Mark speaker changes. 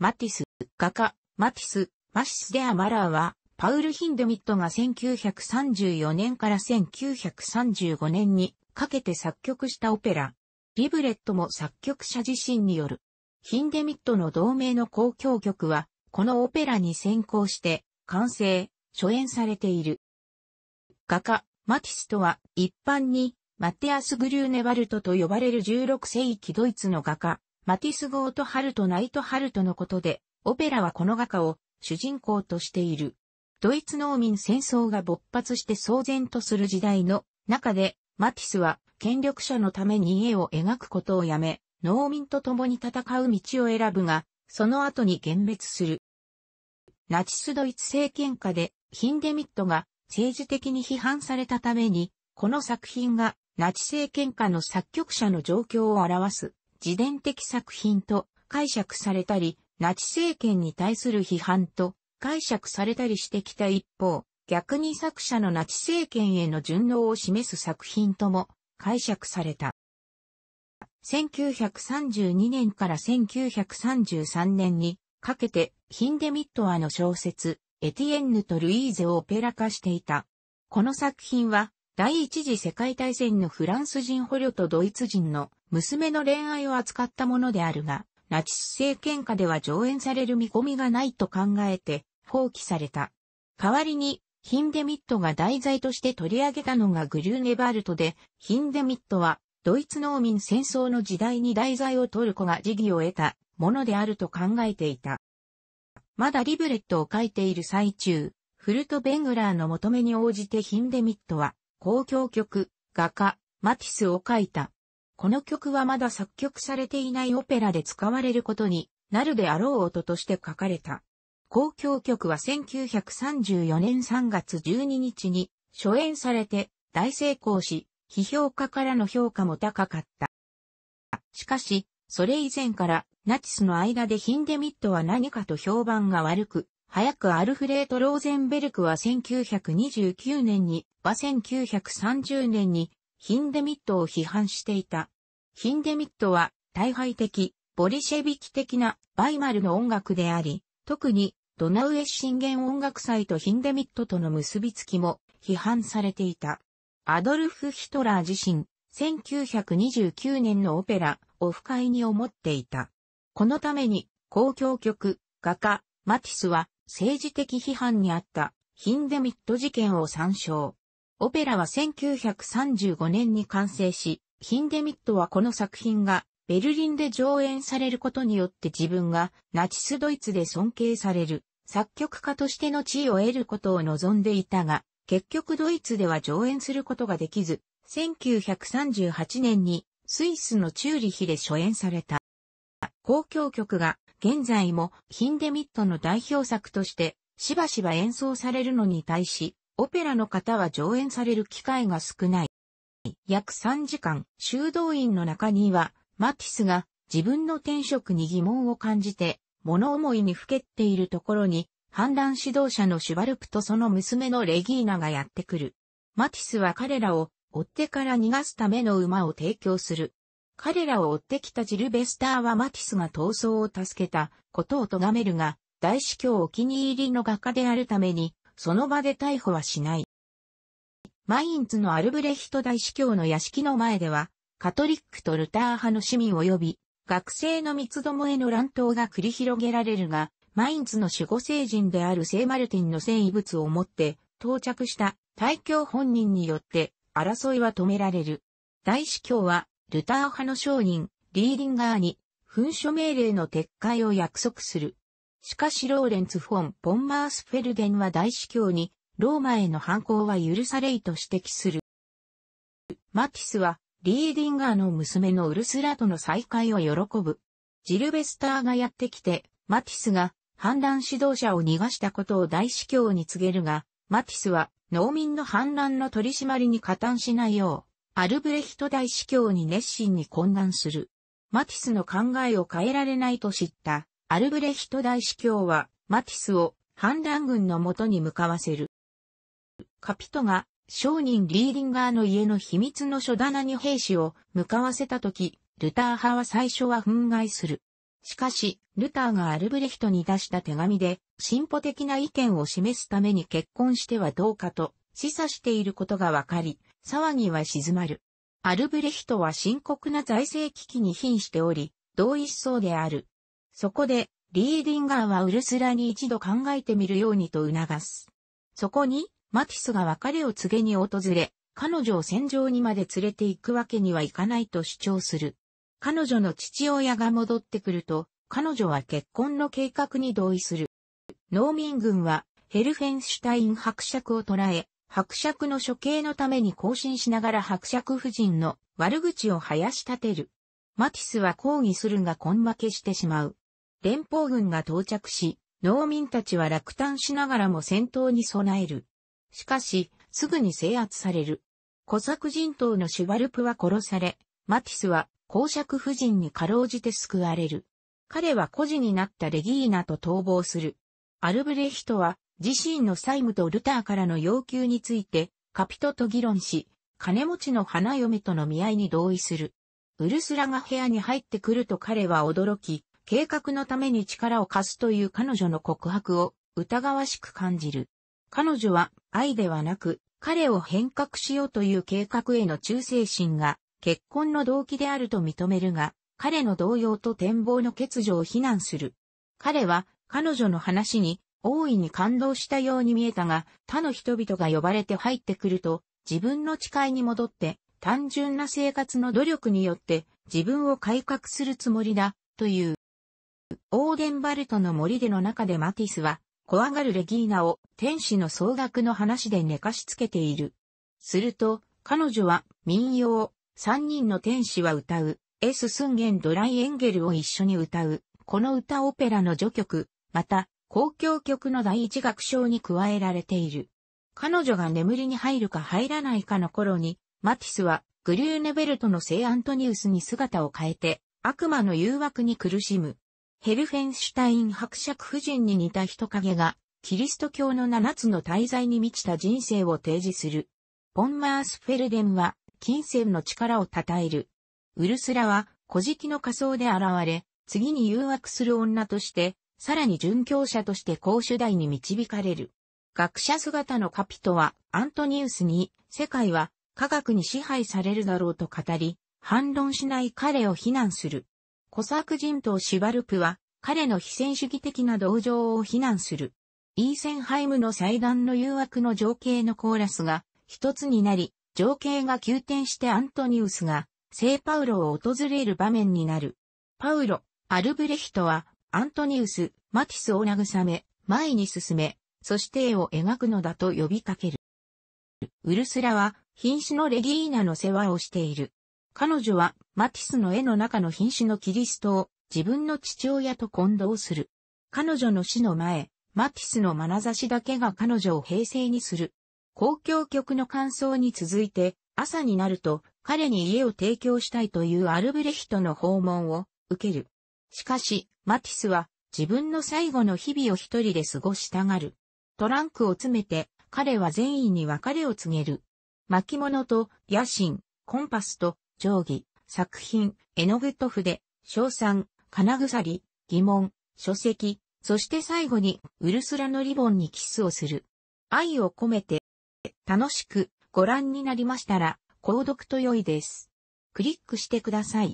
Speaker 1: マティス、画家、マティス、マシス・デ・ア・マラーは、パウル・ヒンデミットが1934年から1935年にかけて作曲したオペラ。リブレットも作曲者自身による。ヒンデミットの同名の公共曲は、このオペラに先行して、完成、初演されている。画家、マティスとは、一般に、マテアス・グリューネバルトと呼ばれる16世紀ドイツの画家、マティス号とハルト・ナイト・ハルトのことで、オペラはこの画家を主人公としている。ドイツ農民戦争が勃発して騒然とする時代の中で、マティスは権力者のために家を描くことをやめ、農民と共に戦う道を選ぶが、その後に幻滅する。ナチスドイツ政権下でヒンデミットが政治的に批判されたために、この作品がナチ政権下の作曲者の状況を表す自伝的作品と解釈されたり、ナチ政権に対する批判と解釈されたりしてきた一方、逆に作者のナチ政権への順応を示す作品とも解釈された。1932年から1933年にかけてヒンデミットアの小説エティエンヌとルイーゼをオペラ化していた。この作品は第一次世界大戦のフランス人捕虜とドイツ人の娘の恋愛を扱ったものであるが、ナチス政権下では上演される見込みがないと考えて放棄された。代わりに、ヒンデミットが題材として取り上げたのがグリューネバルトで、ヒンデミットは、ドイツ農民戦争の時代に題材を取る子が辞儀を得たものであると考えていた。まだリブレットを書いている最中、フルト・ベングラーの求めに応じてヒンデミットは、交響曲、画家、マティスを書いた。この曲はまだ作曲されていないオペラで使われることになるであろう音として書かれた。交響曲は1934年3月12日に初演されて大成功し、批評家からの評価も高かった。しかし、それ以前からナチスの間でヒンデミットは何かと評判が悪く、早くアルフレート・ローゼンベルクは1929年に、は1930年に、ヒンデミットを批判していた。ヒンデミットは、大敗的、ボリシェビキ的な、バイマルの音楽であり、特に、ドナウエシンゲン音楽祭とヒンデミットとの結びつきも、批判されていた。アドルフ・ヒトラー自身、1929年のオペラ、を不快に思っていた。このために、公共曲、画家、マティスは、政治的批判にあったヒンデミット事件を参照。オペラは1935年に完成し、ヒンデミットはこの作品がベルリンで上演されることによって自分がナチスドイツで尊敬される作曲家としての地位を得ることを望んでいたが、結局ドイツでは上演することができず、1938年にスイスのチューリヒで初演された。公共曲が現在もヒンデミットの代表作としてしばしば演奏されるのに対し、オペラの方は上演される機会が少ない。約3時間、修道院の中には、マティスが自分の天職に疑問を感じて、物思いにふけっているところに、反乱指導者のシュバルプとその娘のレギーナがやってくる。マティスは彼らを追ってから逃がすための馬を提供する。彼らを追ってきたジルベスターはマティスが闘争を助けたことを咎めるが、大司教お気に入りの画家であるために、その場で逮捕はしない。マインツのアルブレヒト大司教の屋敷の前では、カトリックとルター派の市民及び、学生の三つどもへの乱闘が繰り広げられるが、マインツの守護聖人である聖マルティンの繊維物を持って到着した大教本人によって争いは止められる。大司教はルター派の商人、リーディンガーに、噴書命令の撤回を約束する。しかしローレンツ・フォン・ポンマース・フェルゲンは大司教に、ローマへの反抗は許されいと指摘する。マティスは、リーディンガーの娘のウルスラとの再会を喜ぶ。ジルベスターがやってきて、マティスが反乱指導者を逃がしたことを大司教に告げるが、マティスは農民の反乱の取り締まりに加担しないよう、アルブレヒト大司教に熱心に懇願する。マティスの考えを変えられないと知ったアルブレヒト大司教はマティスを反乱軍のもとに向かわせる。カピトが商人リーディンガーの家の秘密の書棚に兵士を向かわせたとき、ルター派は最初は憤慨する。しかし、ルターがアルブレヒトに出した手紙で、進歩的な意見を示すために結婚してはどうかと示唆していることがわかり、騒ぎは静まる。アルブレヒトは深刻な財政危機に瀕しており、同意しそうである。そこで、リーディンガーはウルスラに一度考えてみるようにと促す。そこに、マティスが別れを告げに訪れ、彼女を戦場にまで連れて行くわけにはいかないと主張する。彼女の父親が戻ってくると、彼女は結婚の計画に同意する。農民軍はヘルフェンシュタイン伯爵を捕らえ、伯爵の処刑のために更新しながら伯爵夫人の悪口を生やし立てる。マティスは抗議するが根負けしてしまう。連邦軍が到着し、農民たちは落胆しながらも戦闘に備える。しかし、すぐに制圧される。小作人等のシュワルプは殺され、マティスは公爵夫人にかろうじて救われる。彼は孤児になったレギーナと逃亡する。アルブレヒトは自身の債務とルターからの要求について、カピトと議論し、金持ちの花嫁との見合いに同意する。ウルスラが部屋に入ってくると彼は驚き、計画のために力を貸すという彼女の告白を疑わしく感じる。彼女は愛ではなく、彼を変革しようという計画への忠誠心が結婚の動機であると認めるが、彼の動揺と展望の欠如を非難する。彼は彼女の話に大いに感動したように見えたが、他の人々が呼ばれて入ってくると、自分の誓いに戻って、単純な生活の努力によって、自分を改革するつもりだ、という。オーデンバルトの森での中でマティスは、怖がるレギーナを天使の総額の話で寝かしつけている。すると、彼女は民謡、三人の天使は歌う、エス・スンゲン・ドライ・エンゲルを一緒に歌う、この歌オペラの序曲、また、交響曲の第一楽章に加えられている。彼女が眠りに入るか入らないかの頃に、マティスはグリューネベルトの聖アントニウスに姿を変えて、悪魔の誘惑に苦しむ。ヘルフェンシュタイン伯爵夫人に似た人影が、キリスト教の七つの滞在に満ちた人生を提示する。ポンマースフェルデンは、金銭の力を称える。ウルスラは、古事記の仮想で現れ、次に誘惑する女として、さらに殉教者として公主大に導かれる。学者姿のカピトはアントニウスに世界は科学に支配されるだろうと語り、反論しない彼を非難する。コサーク人とシバルプは彼の非戦主義的な同情を非難する。イーセンハイムの祭壇の誘惑の情景のコーラスが一つになり、情景が急転してアントニウスが聖パウロを訪れる場面になる。パウロ、アルブレヒトはアントニウス、マティスを慰め、前に進め、そして絵を描くのだと呼びかける。ウルスラは、瀕死のレギーナの世話をしている。彼女は、マティスの絵の中の品種のキリストを、自分の父親と混同する。彼女の死の前、マティスの眼差しだけが彼女を平静にする。公共曲の感想に続いて、朝になると、彼に家を提供したいというアルブレヒトの訪問を受ける。しかし、マティスは自分の最後の日々を一人で過ごしたがる。トランクを詰めて、彼は善意に別れを告げる。巻物と野心、コンパスと定規、作品、絵の具と筆、賞賛、金鎖、疑問、書籍、そして最後にウルスラのリボンにキスをする。愛を込めて、楽しくご覧になりましたら、購読と良いです。クリックしてください。